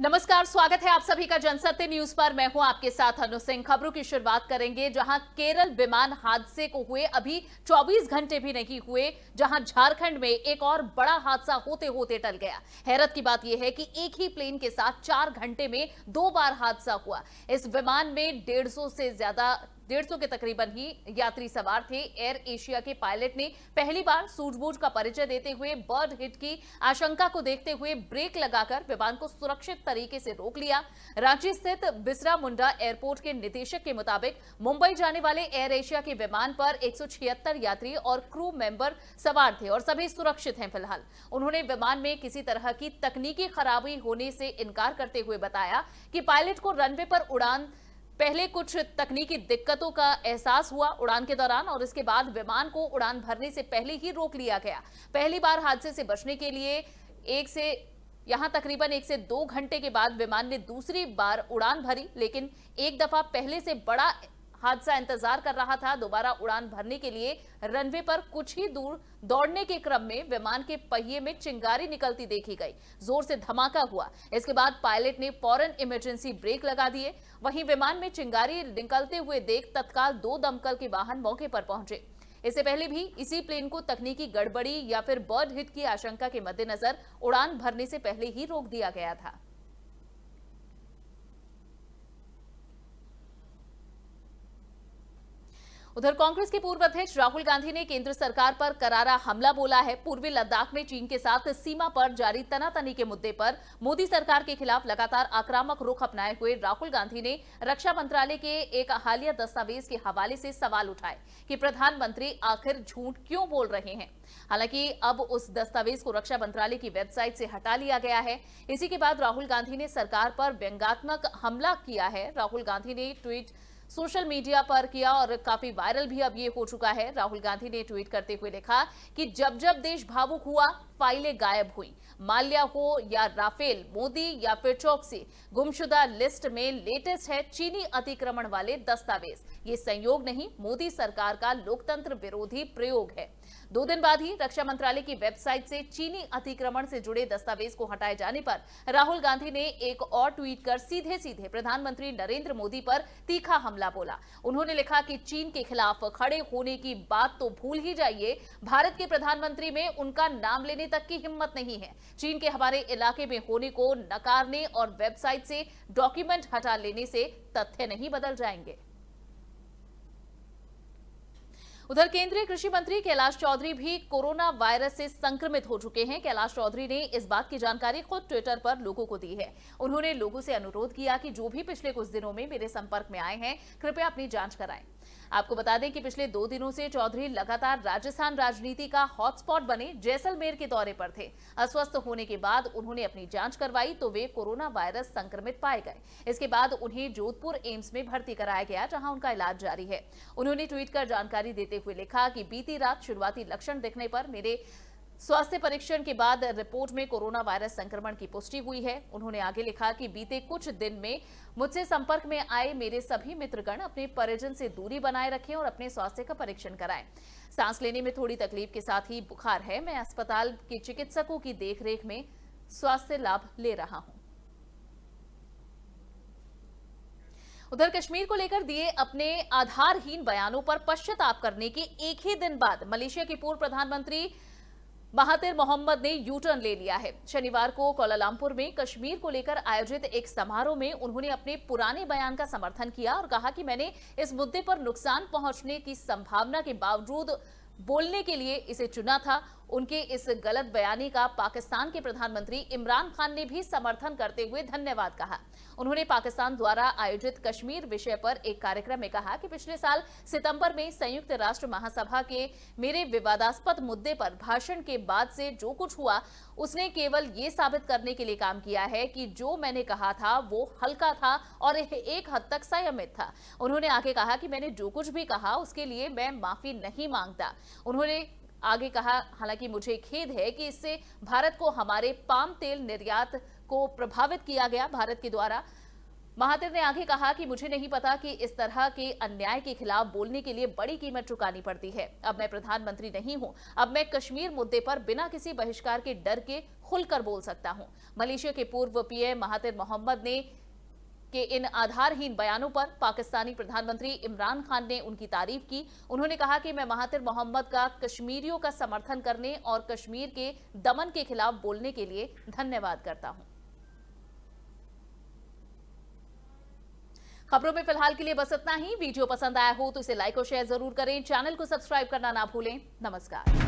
नमस्कार स्वागत है आप सभी का जनसत्य न्यूज पर मैं हूं आपके साथ अनु सिंह खबरों की शुरुआत करेंगे जहां केरल विमान हादसे को हुए अभी 24 घंटे भी नहीं हुए जहां झारखंड में एक और बड़ा हादसा होते होते टल गया हैरत की बात यह है कि एक ही प्लेन के साथ चार घंटे में दो बार हादसा हुआ इस विमान में डेढ़ से ज्यादा डेढ़ के तकरीबन ही यात्री सवार थे एयर एशिया के पायलट ने पहली बार सूझबूझ का परिचय देते हुए बर्ड हिट की आशंका को देखते हुए ब्रेक लगाकर विमान को सुरक्षित तरीके से रोक लिया रांची स्थित बिस्रा मुंडा एयरपोर्ट के निदेशक के मुताबिक मुंबई जाने वाले एयर एशिया के विमान पर एक यात्री और क्रू मेंबर सवार थे और सभी सुरक्षित हैं फिलहाल उन्होंने विमान में किसी तरह की तकनीकी खराबी होने से इनकार करते हुए बताया कि पायलट को रनवे पर उड़ान पहले कुछ तकनीकी दिक्कतों का एहसास हुआ उड़ान के दौरान और इसके बाद विमान को उड़ान भरने से पहले ही रोक लिया गया पहली बार हादसे से बचने के लिए एक से यहां तकरीबन एक से दो घंटे के बाद विमान ने दूसरी बार उड़ान भरी लेकिन एक दफा पहले से बड़ा हादसा इंतजार कर रहा था दोबारा उड़ान भरने के लिए रनवे पर कुछ ही दूर दौड़ने के क्रम में विमान के पहिए में चिंगारी निकलती देखी गई जोर से धमाका हुआ इसके बाद पायलट ने फौरन इमरजेंसी ब्रेक लगा दिए वहीं विमान में चिंगारी निकलते हुए देख तत्काल दो दमकल के वाहन मौके पर पहुंचे इससे पहले भी इसी प्लेन को तकनीकी गड़बड़ी या फिर बर्ड हिट की आशंका के मद्देनजर उड़ान भरने से पहले ही रोक दिया गया था उधर कांग्रेस के पूर्व अध्यक्ष राहुल गांधी ने केंद्र सरकार पर करारा हमला बोला है पूर्वी लद्दाख में चीन के साथ सीमा पर जारी तनातनी के मुद्दे पर मोदी सरकार के खिलाफ लगातार आक्रामक रुख अपनाए हुए राहुल गांधी ने रक्षा मंत्रालय के एक हालिया दस्तावेज के हवाले से सवाल उठाए कि प्रधानमंत्री आखिर झूठ क्यों बोल रहे हैं हालांकि अब उस दस्तावेज को रक्षा मंत्रालय की वेबसाइट से हटा लिया गया है इसी के बाद राहुल गांधी ने सरकार पर व्यंगात्मक हमला किया है राहुल गांधी ने ट्वीट सोशल मीडिया पर किया और काफी वायरल भी अब ये हो चुका है राहुल गांधी ने ट्वीट करते हुए लिखा कि जब जब देश भावुक हुआ फाइलें गायब हुई माल्या हो या राफेल मोदी या फिर चौकसी गुमशुदा लिस्ट में लेटेस्ट है चीनी अतिक्रमण वाले दस्तावेज ये संयोग नहीं मोदी सरकार का लोकतंत्र विरोधी प्रयोग है दो दिन बाद ही रक्षा मंत्रालय की वेबसाइट से चीनी अतिक्रमण से जुड़े दस्तावेज को हटाए जाने पर राहुल गांधी ने एक और ट्वीट कर सीधे सीधे प्रधानमंत्री नरेंद्र मोदी पर तीखा हमला बोला उन्होंने लिखा कि चीन के खिलाफ खड़े होने की बात तो भूल ही जाइए भारत के प्रधानमंत्री में उनका नाम लेने तक की हिम्मत नहीं है चीन के हमारे इलाके में होने को नकारने और वेबसाइट से डॉक्यूमेंट हटा लेने से तथ्य नहीं बदल जाएंगे उधर केंद्रीय कृषि मंत्री कैलाश चौधरी भी कोरोना वायरस से संक्रमित हो चुके हैं कैलाश चौधरी ने इस बात की जानकारी खुद ट्विटर पर लोगों को दी है उन्होंने लोगों से अनुरोध किया कि जो भी पिछले कुछ दिनों में मेरे संपर्क में आए हैं कृपया अपनी जांच कराएं आपको बता दें कि पिछले दो दिनों से चौधरी लगातार राजस्थान राजनीति का हॉटस्पॉट बने जैसलमेर के दौरे पर थे अस्वस्थ होने के बाद उन्होंने अपनी जांच करवाई तो वे कोरोना वायरस संक्रमित पाए गए इसके बाद उन्हें जोधपुर एम्स में भर्ती कराया गया जहां उनका इलाज जारी है उन्होंने ट्वीट कर जानकारी देते हुए लिखा कि बीती रात शुरुआती लक्षण दिखने पर मेरे स्वास्थ्य परीक्षण के बाद रिपोर्ट में कोरोना वायरस संक्रमण की पुष्टि हुई है उन्होंने आगे लिखा कि बीते कुछ दिन में मुझसे संपर्क में आए मेरे सभी मित्रगण अपने परिजन से दूरी बनाए रखें और अपने स्वास्थ्य का परीक्षण कराएं सांस लेने में थोड़ी तकलीफ के साथ ही बुखार है मैं अस्पताल के चिकित्सकों की देखरेख में स्वास्थ्य लाभ ले रहा हूं उधर कश्मीर को लेकर दिए अपने आधारहीन बयानों पर पश्चाताप करने के एक ही दिन बाद मलेशिया के पूर्व प्रधानमंत्री महातिर मोहम्मद ने यू टर्न ले लिया है शनिवार को कोलालमपुर में कश्मीर को लेकर आयोजित एक समारोह में उन्होंने अपने पुराने बयान का समर्थन किया और कहा कि मैंने इस मुद्दे पर नुकसान पहुंचने की संभावना के बावजूद बोलने के लिए इसे चुना था उनके इस गलत बयानी का पाकिस्तान के प्रधानमंत्री इमरान खान ने भी समर्थन करते हुए धन्यवाद कहा उन्होंने पाकिस्तान द्वारा आयोजित कश्मीर विषय पर एक कार्यक्रम में कहा कि पिछले साल सितंबर में संयुक्त राष्ट्र महासभा के मेरे विवादास्पद मुद्दे पर भाषण के बाद से जो कुछ हुआ उसने केवल ये साबित करने के लिए काम किया है कि जो मैंने कहा था वो हल्का था और एक हद तक संयमित था उन्होंने आगे कहा कि मैंने जो कुछ भी कहा उसके लिए मैं माफी नहीं मांगता उन्होंने आगे कहा हालांकि मुझे खेद है कि इससे भारत को हमारे पाम तेल निर्यात को प्रभावित किया गया भारत के द्वारा महातिर ने आगे कहा कि मुझे नहीं पता कि इस तरह के अन्याय के खिलाफ बोलने के लिए बड़ी कीमत चुकानी पड़ती है अब मैं प्रधानमंत्री नहीं हूं अब मैं कश्मीर मुद्दे पर बिना किसी बहिष्कार के डर के खुलकर बोल सकता हूं मलेशिया के पूर्व पीएम महातिर मोहम्मद ने कि इन आधारहीन बयानों पर पाकिस्तानी प्रधानमंत्री इमरान खान ने उनकी तारीफ की उन्होंने कहा कि मैं महातिर मोहम्मद का कश्मीरियों का समर्थन करने और कश्मीर के दमन के खिलाफ बोलने के लिए धन्यवाद करता हूं खबरों में फिलहाल के लिए बस इतना ही वीडियो पसंद आया हो तो इसे लाइक और शेयर जरूर करें चैनल को सब्सक्राइब करना ना भूलें नमस्कार